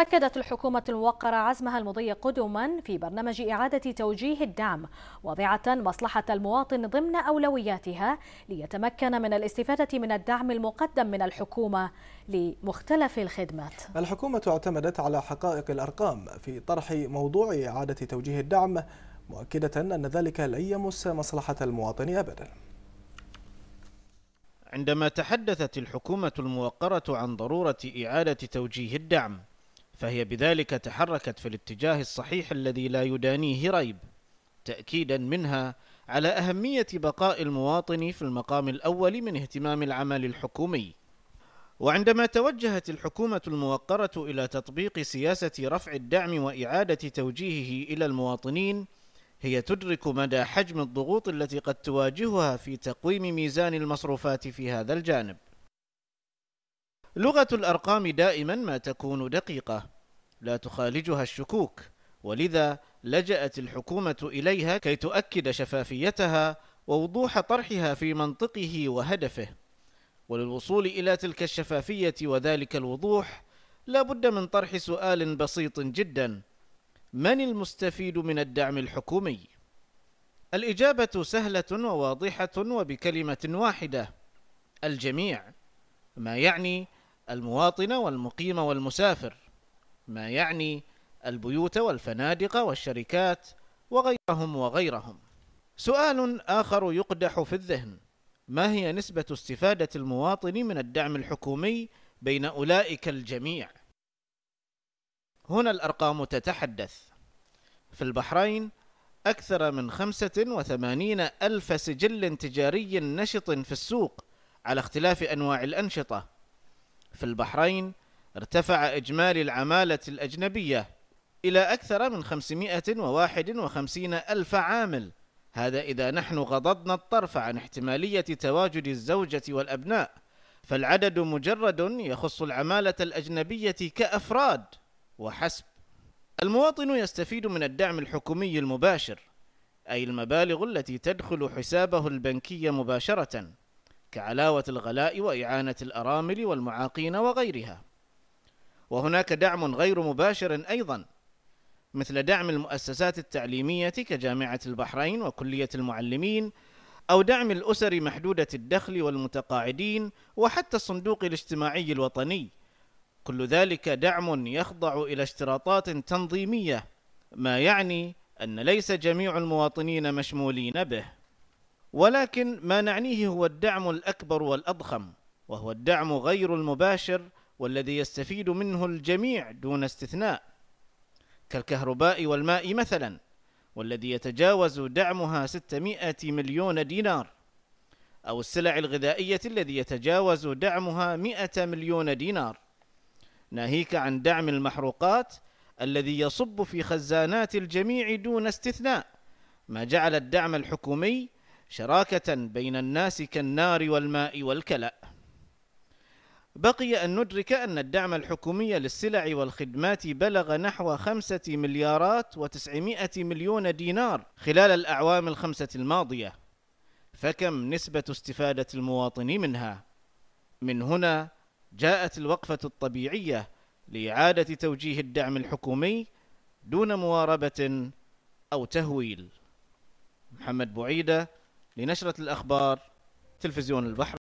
أكدت الحكومة الموقرة عزمها المضي قدما في برنامج إعادة توجيه الدعم واضعة مصلحة المواطن ضمن أولوياتها ليتمكن من الاستفادة من الدعم المقدم من الحكومة لمختلف الخدمات الحكومة اعتمدت على حقائق الأرقام في طرح موضوع إعادة توجيه الدعم مؤكدة أن ذلك لن يمس مصلحة المواطن أبداً عندما تحدثت الحكومة الموقرة عن ضرورة إعادة توجيه الدعم فهي بذلك تحركت في الاتجاه الصحيح الذي لا يدانيه ريب تاكيدا منها على اهميه بقاء المواطن في المقام الاول من اهتمام العمل الحكومي وعندما توجهت الحكومه الموقره الى تطبيق سياسه رفع الدعم واعاده توجيهه الى المواطنين هي تدرك مدى حجم الضغوط التي قد تواجهها في تقويم ميزان المصروفات في هذا الجانب لغة الأرقام دائما ما تكون دقيقة لا تخالجها الشكوك ولذا لجأت الحكومة إليها كي تؤكد شفافيتها ووضوح طرحها في منطقه وهدفه وللوصول إلى تلك الشفافية وذلك الوضوح لا بد من طرح سؤال بسيط جدا من المستفيد من الدعم الحكومي؟ الإجابة سهلة وواضحة وبكلمة واحدة الجميع ما يعني المواطنة والمقيم والمسافر ما يعني البيوت والفنادق والشركات وغيرهم وغيرهم سؤال آخر يقدح في الذهن ما هي نسبة استفادة المواطن من الدعم الحكومي بين أولئك الجميع؟ هنا الأرقام تتحدث في البحرين أكثر من 85 ألف سجل تجاري نشط في السوق على اختلاف أنواع الأنشطة في البحرين ارتفع إجمالي العمالة الأجنبية إلى أكثر من 551 ألف عامل هذا إذا نحن غضضنا الطرف عن احتمالية تواجد الزوجة والأبناء فالعدد مجرد يخص العمالة الأجنبية كأفراد وحسب المواطن يستفيد من الدعم الحكومي المباشر أي المبالغ التي تدخل حسابه البنكي مباشرةً كعلاوة الغلاء وإعانة الأرامل والمعاقين وغيرها وهناك دعم غير مباشر أيضا مثل دعم المؤسسات التعليمية كجامعة البحرين وكلية المعلمين أو دعم الأسر محدودة الدخل والمتقاعدين وحتى الصندوق الاجتماعي الوطني كل ذلك دعم يخضع إلى اشتراطات تنظيمية ما يعني أن ليس جميع المواطنين مشمولين به ولكن ما نعنيه هو الدعم الأكبر والأضخم وهو الدعم غير المباشر والذي يستفيد منه الجميع دون استثناء كالكهرباء والماء مثلا والذي يتجاوز دعمها 600 مليون دينار أو السلع الغذائية الذي يتجاوز دعمها 100 مليون دينار ناهيك عن دعم المحروقات الذي يصب في خزانات الجميع دون استثناء ما جعل الدعم الحكومي شراكة بين الناس كالنار والماء والكلأ بقي أن ندرك أن الدعم الحكومي للسلع والخدمات بلغ نحو خمسة مليارات وتسعمائة مليون دينار خلال الأعوام الخمسة الماضية فكم نسبة استفادة المواطن منها؟ من هنا جاءت الوقفة الطبيعية لإعادة توجيه الدعم الحكومي دون مواربة أو تهويل محمد بعيدة لنشرة الأخبار تلفزيون البحر